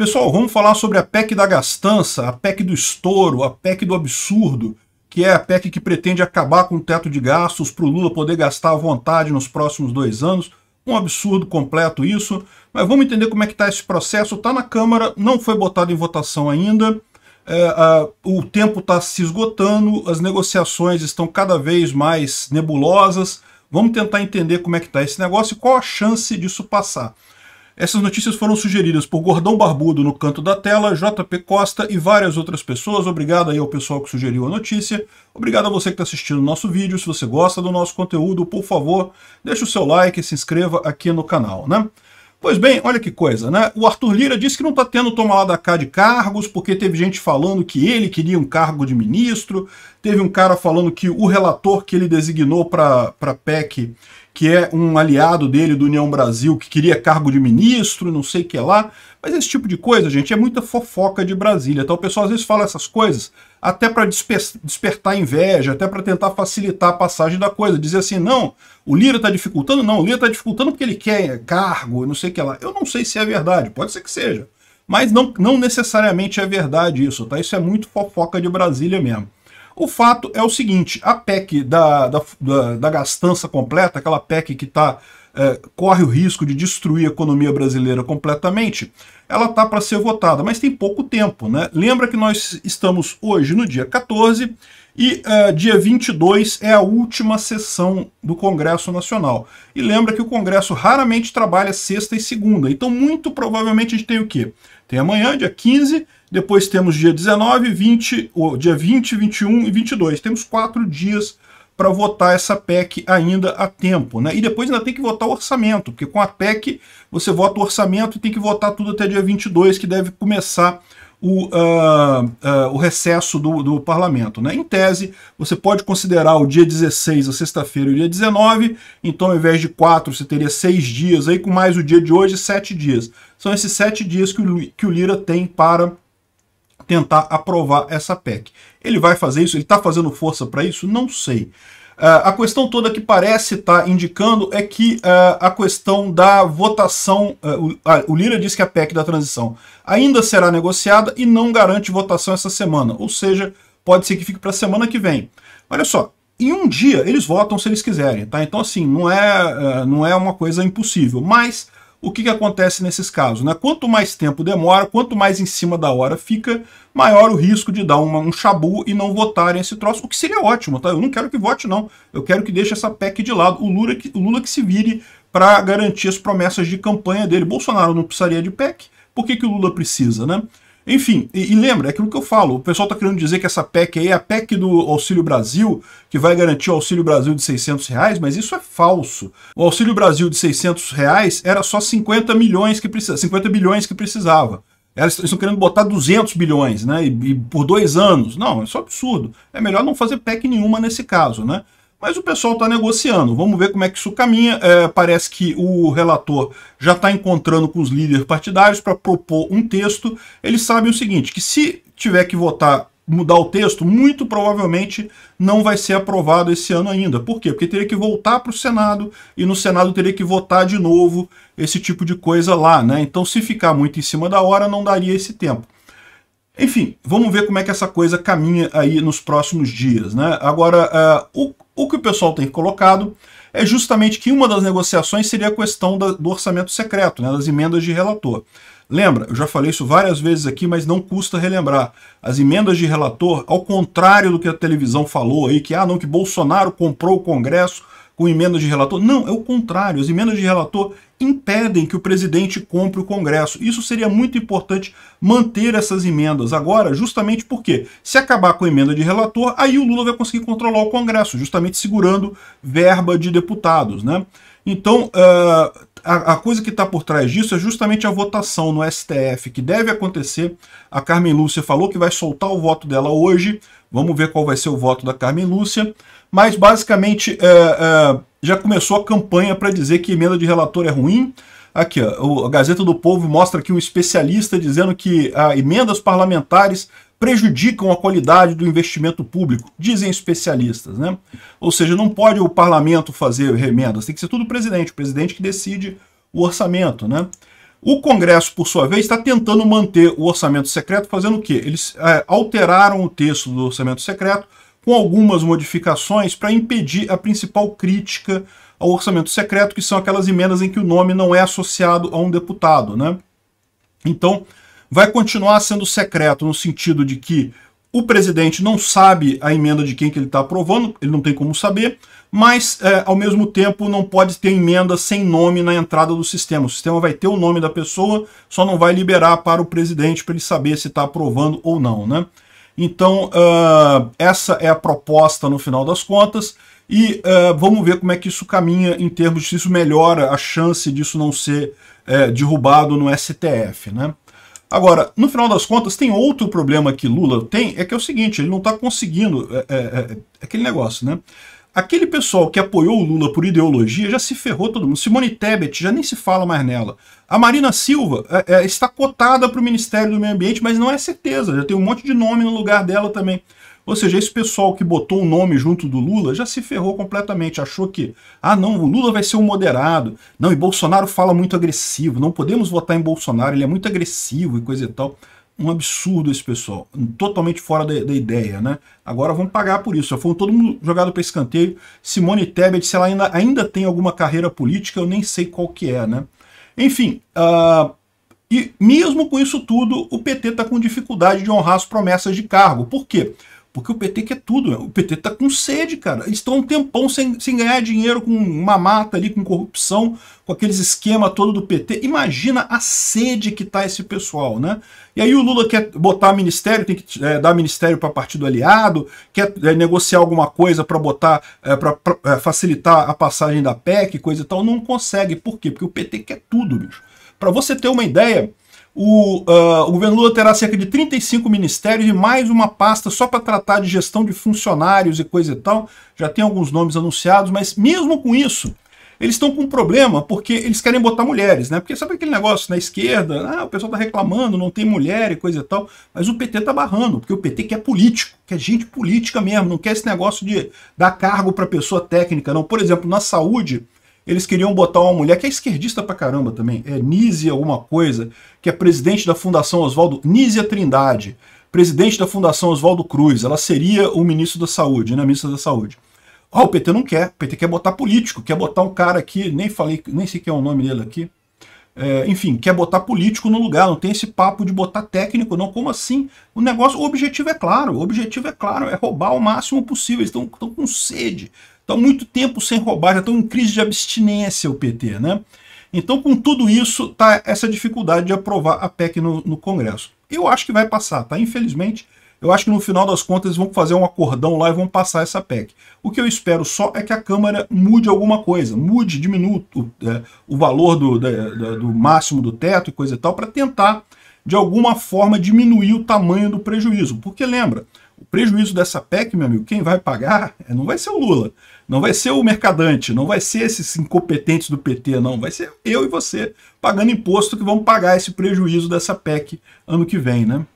Pessoal, vamos falar sobre a PEC da gastança, a PEC do estouro, a PEC do absurdo, que é a PEC que pretende acabar com o teto de gastos para o Lula poder gastar à vontade nos próximos dois anos. Um absurdo completo isso, mas vamos entender como é que está esse processo. Está na Câmara, não foi botado em votação ainda, é, a, o tempo está se esgotando, as negociações estão cada vez mais nebulosas. Vamos tentar entender como é que está esse negócio e qual a chance disso passar. Essas notícias foram sugeridas por Gordão Barbudo no canto da tela, JP Costa e várias outras pessoas. Obrigado aí ao pessoal que sugeriu a notícia. Obrigado a você que está assistindo o nosso vídeo. Se você gosta do nosso conteúdo, por favor, deixe o seu like e se inscreva aqui no canal, né? Pois bem, olha que coisa, né? O Arthur Lira disse que não está tendo toma lá da cá de cargos, porque teve gente falando que ele queria um cargo de ministro, teve um cara falando que o relator que ele designou para a PEC que é um aliado dele do União Brasil, que queria cargo de ministro, não sei o que lá. Mas esse tipo de coisa, gente, é muita fofoca de Brasília. Então o pessoal às vezes fala essas coisas até para desper despertar inveja, até para tentar facilitar a passagem da coisa. Dizer assim, não, o Lira está dificultando? Não, o Lira está dificultando porque ele quer cargo, não sei o que lá. Eu não sei se é verdade, pode ser que seja. Mas não, não necessariamente é verdade isso, tá? Isso é muito fofoca de Brasília mesmo. O fato é o seguinte, a PEC da, da, da, da gastança completa, aquela PEC que tá, é, corre o risco de destruir a economia brasileira completamente, ela tá para ser votada, mas tem pouco tempo. Né? Lembra que nós estamos hoje no dia 14 e uh, dia 22 é a última sessão do Congresso Nacional. E lembra que o Congresso raramente trabalha sexta e segunda. Então, muito provavelmente, a gente tem o quê? Tem amanhã, dia 15, depois temos dia 19, 20, ou dia 20, 21 e 22. Temos quatro dias para votar essa PEC ainda a tempo. Né? E depois ainda tem que votar o orçamento, porque com a PEC você vota o orçamento e tem que votar tudo até dia 22, que deve começar o, uh, uh, o recesso do, do parlamento. Né? Em tese, você pode considerar o dia 16, a sexta-feira, e o dia 19, então ao invés de quatro, você teria seis dias, aí com mais o dia de hoje, sete dias. São esses sete dias que o, que o Lira tem para tentar aprovar essa PEC. Ele vai fazer isso? Ele está fazendo força para isso? Não sei. Eh, a questão toda que parece estar tá indicando é que eh, a questão da votação, eh, o, Lira diz que a PEC da transição ainda será negociada e não garante votação essa semana, ou seja, pode ser que fique para a semana que vem. Olha só, em um dia eles votam se eles quiserem, tá? Então assim, não é, não é uma coisa impossível, mas o que, que acontece nesses casos? Né? Quanto mais tempo demora, quanto mais em cima da hora fica, maior o risco de dar uma, um chabu e não votarem esse troço, o que seria ótimo, tá? Eu não quero que vote, não. Eu quero que deixe essa PEC de lado. O Lula que, o Lula que se vire para garantir as promessas de campanha dele. Bolsonaro não precisaria de PEC. Por que, que o Lula precisa, né? Enfim, e, e lembra, é aquilo que eu falo, o pessoal está querendo dizer que essa PEC aí é a PEC do Auxílio Brasil, que vai garantir o Auxílio Brasil de 600 reais, mas isso é falso. O Auxílio Brasil de 600 reais era só 50 milhões que precisa 50 bilhões que precisava. Eles estão querendo botar 200 bilhões, né? E, e, por dois anos. Não, isso é um absurdo. É melhor não fazer PEC nenhuma nesse caso, né? Mas o pessoal está negociando. Vamos ver como é que isso caminha. É, parece que o relator já está encontrando com os líderes partidários para propor um texto. Eles sabem o seguinte: que se tiver que votar mudar o texto, muito provavelmente não vai ser aprovado esse ano ainda. Por quê? Porque teria que voltar para o Senado e no Senado teria que votar de novo esse tipo de coisa lá, né? Então, se ficar muito em cima da hora, não daria esse tempo. Enfim, vamos ver como é que essa coisa caminha aí nos próximos dias. Né? Agora, uh, o, o que o pessoal tem colocado é justamente que uma das negociações seria a questão da, do orçamento secreto, né, das emendas de relator. Lembra, eu já falei isso várias vezes aqui, mas não custa relembrar. As emendas de relator, ao contrário do que a televisão falou aí, que ah, não, que Bolsonaro comprou o Congresso com emendas de relator. Não, é o contrário. As emendas de relator impedem que o presidente compre o Congresso. Isso seria muito importante manter essas emendas agora, justamente porque se acabar com a emenda de relator, aí o Lula vai conseguir controlar o Congresso, justamente segurando verba de deputados, né? Então, uh, a, a, coisa que está por trás disso é justamente a votação no STF, que deve acontecer. A Carmen Lúcia falou que vai soltar o voto dela hoje. Vamos ver qual vai ser o voto da Carmen Lúcia mas basicamente é, é, já começou a campanha para dizer que emenda de relator é ruim. Aqui, ó, a Gazeta do Povo mostra aqui um especialista dizendo que ah, emendas parlamentares prejudicam a qualidade do investimento público, dizem especialistas. Né? Ou seja, não pode o parlamento fazer emendas, tem que ser tudo o presidente, o presidente que decide o orçamento. Né? O Congresso, por sua vez, está tentando manter o orçamento secreto, fazendo o quê? Eles é, alteraram o texto do orçamento secreto com algumas modificações para impedir a principal crítica ao orçamento secreto, que são aquelas emendas em que o nome não é associado a um deputado. Né? Então, vai continuar sendo secreto no sentido de que o presidente não sabe a emenda de quem que ele está aprovando, ele não tem como saber, mas é, ao mesmo tempo não pode ter emenda sem nome na entrada do sistema. O sistema vai ter o nome da pessoa, só não vai liberar para o presidente para ele saber se está aprovando ou não. Né? Então, uh, essa é a proposta no final das contas. E uh, vamos ver como é que isso caminha em termos de se isso melhora a chance disso não ser é, derrubado no STF. Né? Agora, no final das contas, tem outro problema que Lula tem, é que é o seguinte, ele não está conseguindo... É, é, é, é, aquele negócio, né? Aquele pessoal que apoiou o Lula por ideologia já se ferrou todo mundo. Simone Tebet já nem se fala mais nela. A Marina Silva é, é, está cotada para o Ministério do Meio Ambiente, mas não é certeza. Já tem um monte de nome no lugar dela também. Ou seja, esse pessoal que botou o nome junto do Lula já se ferrou completamente. Achou que, ah, não, o Lula vai ser um moderado. Não, e Bolsonaro fala muito agressivo. Não podemos votar em Bolsonaro, ele é muito agressivo e coisa e tal um absurdo esse pessoal, totalmente fora da, da, ideia, né? Agora vamos pagar por isso, já foi todo mundo jogado para escanteio. Simone Tebet, se ela ainda, ainda tem alguma carreira política, eu nem sei qual que é, né? Enfim, uh, e mesmo com isso tudo, o PT está com dificuldade de honrar as promessas de cargo. Por quê? Porque o PT quer tudo, o PT tá com sede, cara. Eles estão um tempão sem, sem ganhar dinheiro com uma mata ali, com corrupção, com aqueles esquema todo do PT. Imagina a sede que tá esse pessoal, né? E aí o Lula quer botar ministério, tem que é, dar ministério para partido aliado, quer é, negociar alguma coisa para botar, é, para é, facilitar a passagem da PEC, coisa e tal. Não consegue. Por quê? Porque o PT quer tudo, bicho. Para você ter uma ideia, o, uh, o governo Lula terá cerca de 35 ministérios e mais uma pasta só para tratar de gestão de funcionários e coisa e tal. Já tem alguns nomes anunciados, mas mesmo com isso, eles estão com um problema porque eles querem botar mulheres, né? Porque sabe aquele negócio na esquerda, ah, o pessoal está reclamando, não tem mulher e coisa e tal, mas o PT está barrando, porque o PT quer é político, quer é gente política mesmo, não quer esse negócio de dar cargo para pessoa técnica, não. Por exemplo, na saúde, eles queriam botar uma mulher que é esquerdista pra caramba também, é Nízia alguma coisa, que é presidente da Fundação Oswaldo, Nízia Trindade, presidente da Fundação Oswaldo Cruz, ela seria o ministro da Saúde, né, ministra da Saúde. Ó, o PT não quer, o PT quer botar político, quer botar um cara aqui, nem falei, nem sei quem é o nome dele aqui, é, enfim, quer botar político no lugar, não tem esse papo de botar técnico, não. Como assim? O negócio, o objetivo é claro, o objetivo é claro, é roubar o máximo possível. Eles estão com sede Está muito tempo sem roubar, já estão em crise de abstinência o PT. Né? Então, com tudo isso, tá essa dificuldade de aprovar a PEC no, no Congresso. Eu acho que vai passar, tá? Infelizmente, eu acho que no final das contas vão fazer um acordão lá e vão passar essa PEC. O que eu espero só é que a Câmara mude alguma coisa, mude, diminua é, o valor do, da, do máximo do teto e coisa e tal, para tentar, de alguma forma, diminuir o tamanho do prejuízo. Porque lembra, o prejuízo dessa PEC, meu amigo, quem vai pagar é, não vai ser o Lula, não vai ser o mercadante, não vai ser esses incompetentes do PT, não. Vai ser eu e você pagando imposto que vão pagar esse prejuízo dessa PEC ano que vem, né?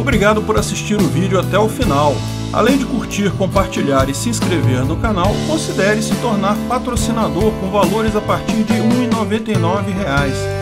Obrigado por assistir o vídeo até o final. Além de curtir, compartilhar e se inscrever no canal, considere se tornar patrocinador com valores a partir de R$ 1,99